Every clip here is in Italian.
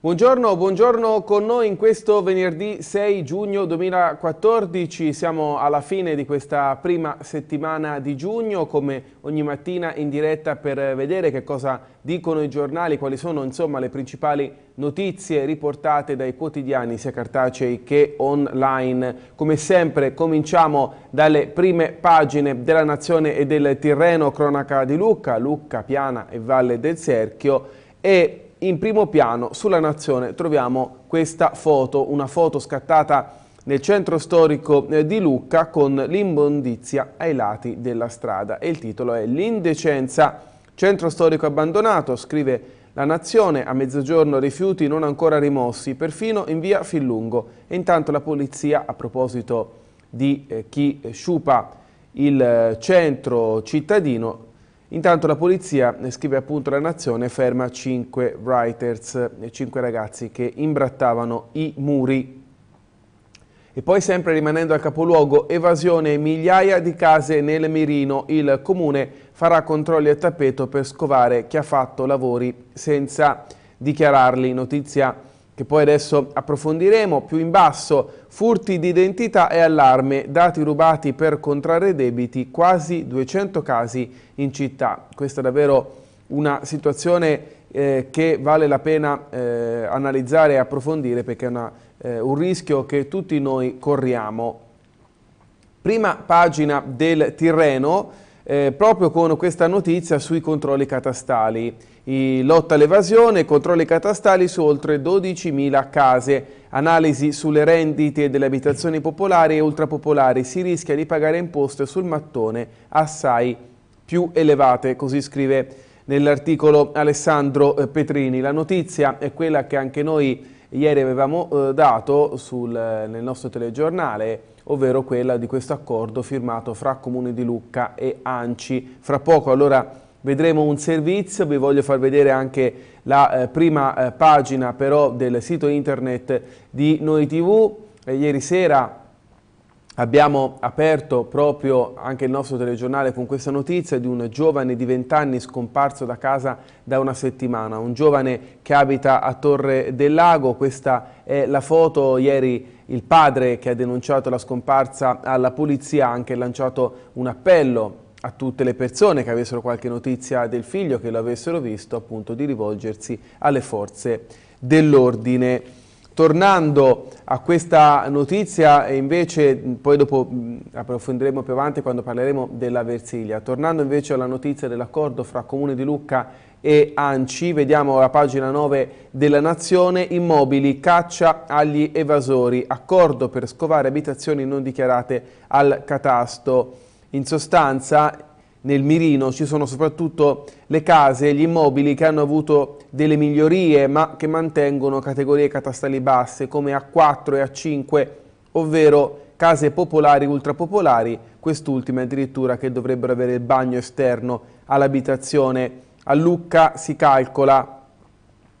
Buongiorno, buongiorno con noi in questo venerdì 6 giugno 2014, siamo alla fine di questa prima settimana di giugno, come ogni mattina in diretta per vedere che cosa dicono i giornali, quali sono insomma le principali notizie riportate dai quotidiani sia cartacei che online. Come sempre cominciamo dalle prime pagine della Nazione e del Tirreno, cronaca di Lucca, Lucca, Piana e Valle del Serchio e in primo piano sulla nazione troviamo questa foto, una foto scattata nel centro storico eh, di Lucca con l'immondizia ai lati della strada e il titolo è L'indecenza, centro storico abbandonato, scrive la nazione a mezzogiorno rifiuti non ancora rimossi, perfino in via Fillungo. E intanto la polizia, a proposito di eh, chi sciupa il eh, centro cittadino, Intanto la polizia, eh, scrive appunto la Nazione, ferma 5 writers, 5 eh, ragazzi che imbrattavano i muri. E poi sempre rimanendo al capoluogo, evasione migliaia di case nel mirino, il comune farà controlli a tappeto per scovare chi ha fatto lavori senza dichiararli. Notizia che poi adesso approfondiremo, più in basso, furti di identità e allarme, dati rubati per contrarre debiti, quasi 200 casi in città. Questa è davvero una situazione eh, che vale la pena eh, analizzare e approfondire perché è una, eh, un rischio che tutti noi corriamo. Prima pagina del Tirreno, eh, proprio con questa notizia sui controlli catastali lotta all'evasione, controlli catastali su oltre 12.000 case, analisi sulle rendite delle abitazioni popolari e ultrapopolari, si rischia di pagare imposte sul mattone assai più elevate, così scrive nell'articolo Alessandro eh, Petrini. La notizia è quella che anche noi ieri avevamo eh, dato sul, eh, nel nostro telegiornale, ovvero quella di questo accordo firmato fra Comune di Lucca e Anci. Fra poco allora vedremo un servizio, vi voglio far vedere anche la eh, prima eh, pagina però del sito internet di Noi TV. Eh, ieri sera abbiamo aperto proprio anche il nostro telegiornale con questa notizia di un giovane di 20 anni scomparso da casa da una settimana, un giovane che abita a Torre del Lago, questa è la foto ieri il padre che ha denunciato la scomparsa alla polizia ha anche lanciato un appello a tutte le persone che avessero qualche notizia del figlio, che lo avessero visto, appunto di rivolgersi alle forze dell'ordine. Tornando a questa notizia, invece, poi dopo approfondiremo più avanti quando parleremo della Versilia, tornando invece alla notizia dell'accordo fra Comune di Lucca e Anci, vediamo la pagina 9 della Nazione, immobili, caccia agli evasori, accordo per scovare abitazioni non dichiarate al catasto. In sostanza nel mirino ci sono soprattutto le case e gli immobili che hanno avuto delle migliorie ma che mantengono categorie catastali basse come A4 e A5, ovvero case popolari e ultrapopolari, quest'ultima addirittura che dovrebbero avere il bagno esterno all'abitazione. A Lucca si calcola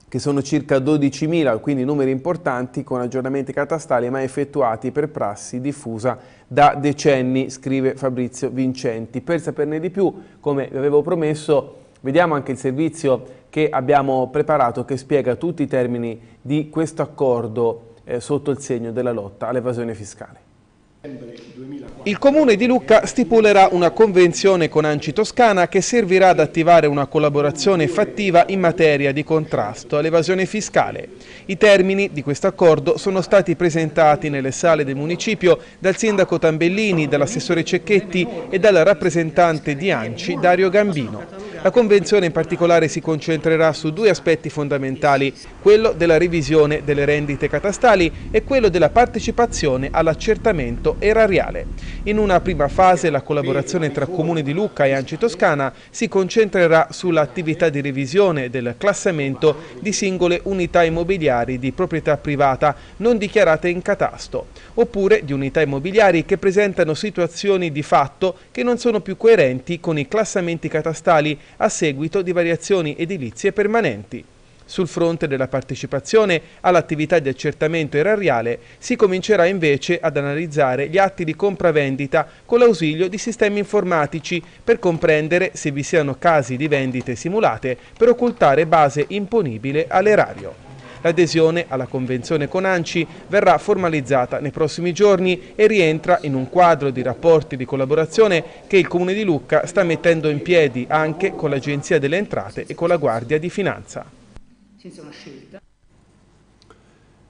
che sono circa 12.000, quindi numeri importanti con aggiornamenti catastali ma effettuati per prassi diffusa da decenni, scrive Fabrizio Vincenti. Per saperne di più, come vi avevo promesso, vediamo anche il servizio che abbiamo preparato che spiega tutti i termini di questo accordo eh, sotto il segno della lotta all'evasione fiscale. Il Comune di Lucca stipulerà una convenzione con Anci Toscana che servirà ad attivare una collaborazione fattiva in materia di contrasto all'evasione fiscale. I termini di questo accordo sono stati presentati nelle sale del municipio dal sindaco Tambellini, dall'assessore Cecchetti e dal rappresentante di Anci Dario Gambino. La Convenzione in particolare si concentrerà su due aspetti fondamentali, quello della revisione delle rendite catastali e quello della partecipazione all'accertamento erariale. In una prima fase la collaborazione tra Comune di Lucca e Anci Toscana si concentrerà sull'attività di revisione del classamento di singole unità immobiliari di proprietà privata non dichiarate in catasto, oppure di unità immobiliari che presentano situazioni di fatto che non sono più coerenti con i classamenti catastali a seguito di variazioni edilizie permanenti. Sul fronte della partecipazione all'attività di accertamento erariale si comincerà invece ad analizzare gli atti di compravendita con l'ausilio di sistemi informatici per comprendere se vi siano casi di vendite simulate per occultare base imponibile all'erario. L'adesione alla convenzione con ANCI verrà formalizzata nei prossimi giorni e rientra in un quadro di rapporti di collaborazione che il Comune di Lucca sta mettendo in piedi anche con l'Agenzia delle Entrate e con la Guardia di Finanza.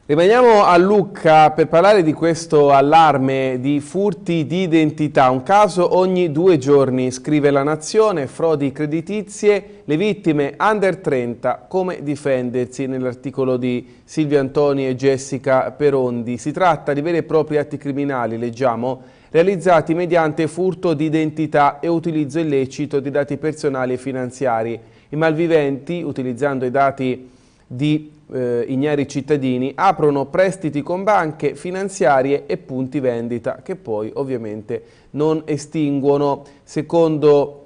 Rimaniamo a Lucca per parlare di questo allarme di furti di identità, un caso ogni due giorni, scrive la Nazione, frodi creditizie, le vittime under 30, come difendersi nell'articolo di Silvio Antoni e Jessica Perondi. Si tratta di veri e propri atti criminali, leggiamo, realizzati mediante furto di identità e utilizzo illecito di dati personali e finanziari. I malviventi, utilizzando i dati di eh, ignari cittadini aprono prestiti con banche, finanziarie e punti vendita che poi ovviamente non estinguono. Secondo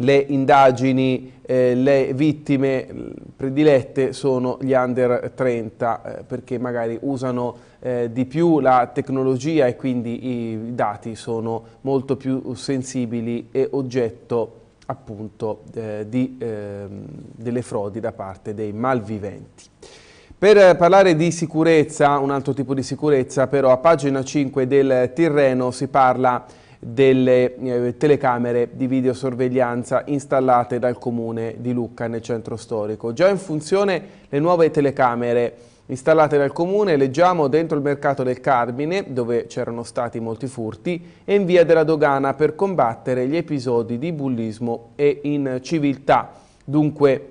le indagini, eh, le vittime mm, predilette sono gli under 30 eh, perché magari usano eh, di più la tecnologia e quindi i dati sono molto più sensibili e oggetto di appunto eh, di, eh, delle frodi da parte dei malviventi. Per eh, parlare di sicurezza, un altro tipo di sicurezza, però a pagina 5 del Tirreno si parla delle eh, telecamere di videosorveglianza installate dal comune di Lucca nel centro storico. Già in funzione le nuove telecamere installate dal comune, leggiamo dentro il mercato del Carmine, dove c'erano stati molti furti, e in via della Dogana per combattere gli episodi di bullismo e inciviltà. Dunque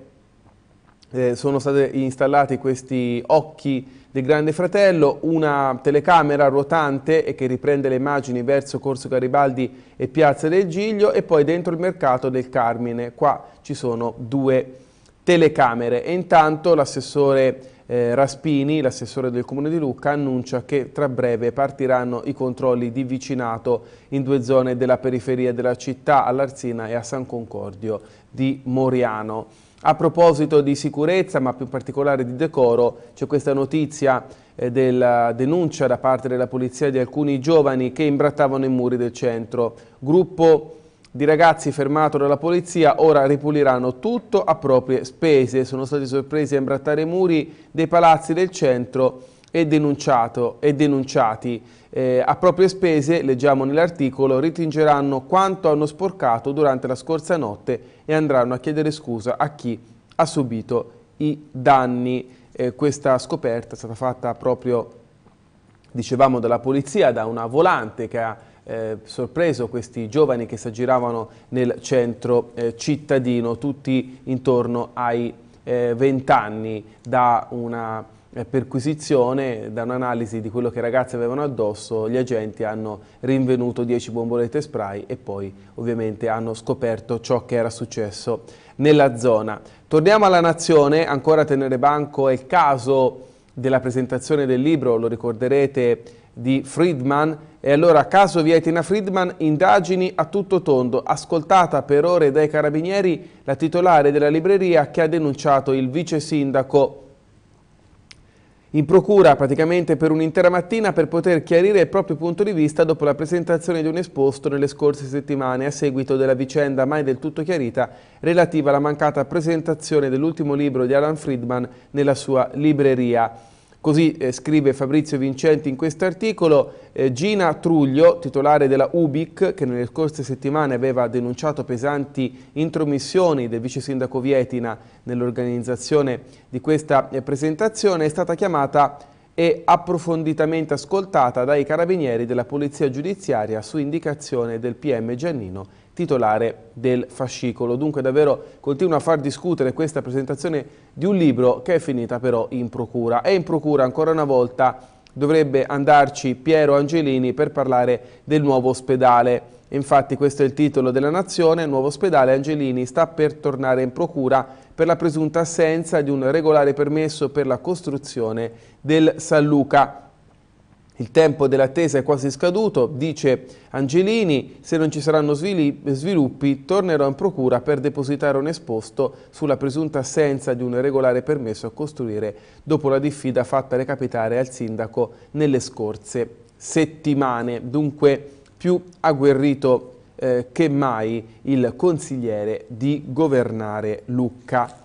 eh, sono stati installati questi occhi del Grande Fratello, una telecamera ruotante che riprende le immagini verso Corso Garibaldi e Piazza del Giglio e poi dentro il mercato del Carmine. Qua ci sono due telecamere e intanto l'assessore eh, Raspini, l'assessore del Comune di Lucca, annuncia che tra breve partiranno i controlli di vicinato in due zone della periferia della città, all'Arsina e a San Concordio di Moriano. A proposito di sicurezza, ma più in particolare di decoro, c'è questa notizia eh, della eh, denuncia da parte della polizia di alcuni giovani che imbrattavano i muri del centro. Gruppo di ragazzi fermato dalla polizia ora ripuliranno tutto a proprie spese. Sono stati sorpresi a imbrattare i muri dei palazzi del centro e denunciato e denunciati. Eh, a proprie spese, leggiamo nell'articolo, ritingeranno quanto hanno sporcato durante la scorsa notte e andranno a chiedere scusa a chi ha subito i danni. Eh, questa scoperta è stata fatta proprio, dicevamo, dalla polizia, da una volante che ha eh, sorpreso questi giovani che si aggiravano nel centro eh, cittadino, tutti intorno ai 20 eh, anni da una eh, perquisizione, da un'analisi di quello che i ragazzi avevano addosso, gli agenti hanno rinvenuto 10 bombolette spray e poi ovviamente hanno scoperto ciò che era successo nella zona. Torniamo alla nazione, ancora a tenere banco è il caso della presentazione del libro, lo ricorderete di Friedman e allora caso Vietina Friedman, indagini a tutto tondo, ascoltata per ore dai carabinieri la titolare della libreria che ha denunciato il vice sindaco in procura praticamente per un'intera mattina per poter chiarire il proprio punto di vista dopo la presentazione di un esposto nelle scorse settimane a seguito della vicenda mai del tutto chiarita relativa alla mancata presentazione dell'ultimo libro di Alan Friedman nella sua libreria. Così eh, scrive Fabrizio Vincenti in questo articolo, eh, Gina Truglio, titolare della UBIC, che nelle scorse settimane aveva denunciato pesanti intromissioni del vice sindaco Vietina nell'organizzazione di questa eh, presentazione, è stata chiamata e approfonditamente ascoltata dai carabinieri della Polizia Giudiziaria su indicazione del PM Giannino titolare del fascicolo. Dunque davvero continua a far discutere questa presentazione di un libro che è finita però in procura. E in procura ancora una volta dovrebbe andarci Piero Angelini per parlare del nuovo ospedale. Infatti questo è il titolo della Nazione, nuovo ospedale Angelini sta per tornare in procura per la presunta assenza di un regolare permesso per la costruzione del San Luca. Il tempo dell'attesa è quasi scaduto, dice Angelini, se non ci saranno sviluppi tornerò in procura per depositare un esposto sulla presunta assenza di un regolare permesso a costruire dopo la diffida fatta recapitare al sindaco nelle scorse settimane. Dunque più agguerrito eh, che mai il consigliere di governare Lucca.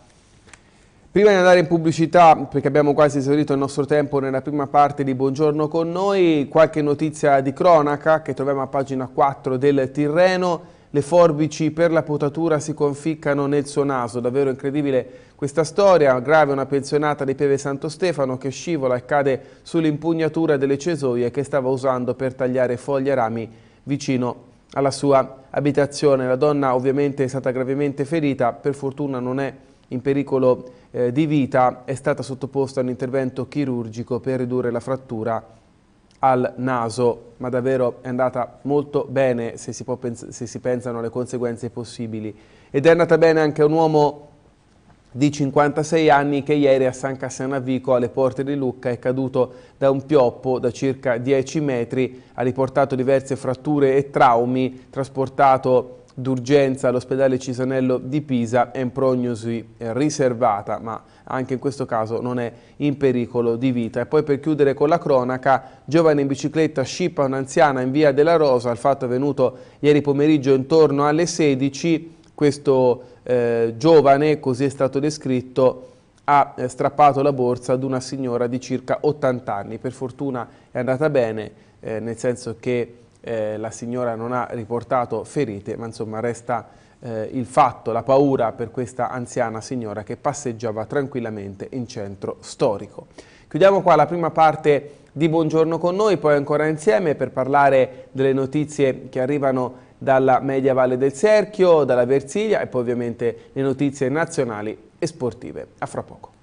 Prima di andare in pubblicità, perché abbiamo quasi esaurito il nostro tempo nella prima parte di Buongiorno con noi, qualche notizia di cronaca che troviamo a pagina 4 del Tirreno. Le forbici per la potatura si conficcano nel suo naso, davvero incredibile questa storia. Grave una pensionata di Pieve Santo Stefano che scivola e cade sull'impugnatura delle cesoie che stava usando per tagliare foglie e rami vicino alla sua abitazione. La donna ovviamente è stata gravemente ferita, per fortuna non è in pericolo eh, di vita è stata sottoposta a un intervento chirurgico per ridurre la frattura al naso, ma davvero è andata molto bene se si, se si pensano alle conseguenze possibili. Ed è andata bene anche un uomo di 56 anni che ieri a San Cassiano a alle porte di Lucca è caduto da un pioppo da circa 10 metri, ha riportato diverse fratture e traumi, trasportato d'urgenza all'ospedale Cisanello di Pisa è in prognosi riservata, ma anche in questo caso non è in pericolo di vita. E poi per chiudere con la cronaca, giovane in bicicletta scippa un'anziana in via della Rosa, il fatto è venuto ieri pomeriggio intorno alle 16, questo eh, giovane, così è stato descritto, ha eh, strappato la borsa ad una signora di circa 80 anni. Per fortuna è andata bene, eh, nel senso che eh, la signora non ha riportato ferite, ma insomma resta eh, il fatto, la paura per questa anziana signora che passeggiava tranquillamente in centro storico. Chiudiamo qua la prima parte di Buongiorno con noi, poi ancora insieme per parlare delle notizie che arrivano dalla media Valle del Serchio, dalla Versilia e poi ovviamente le notizie nazionali e sportive. A fra poco.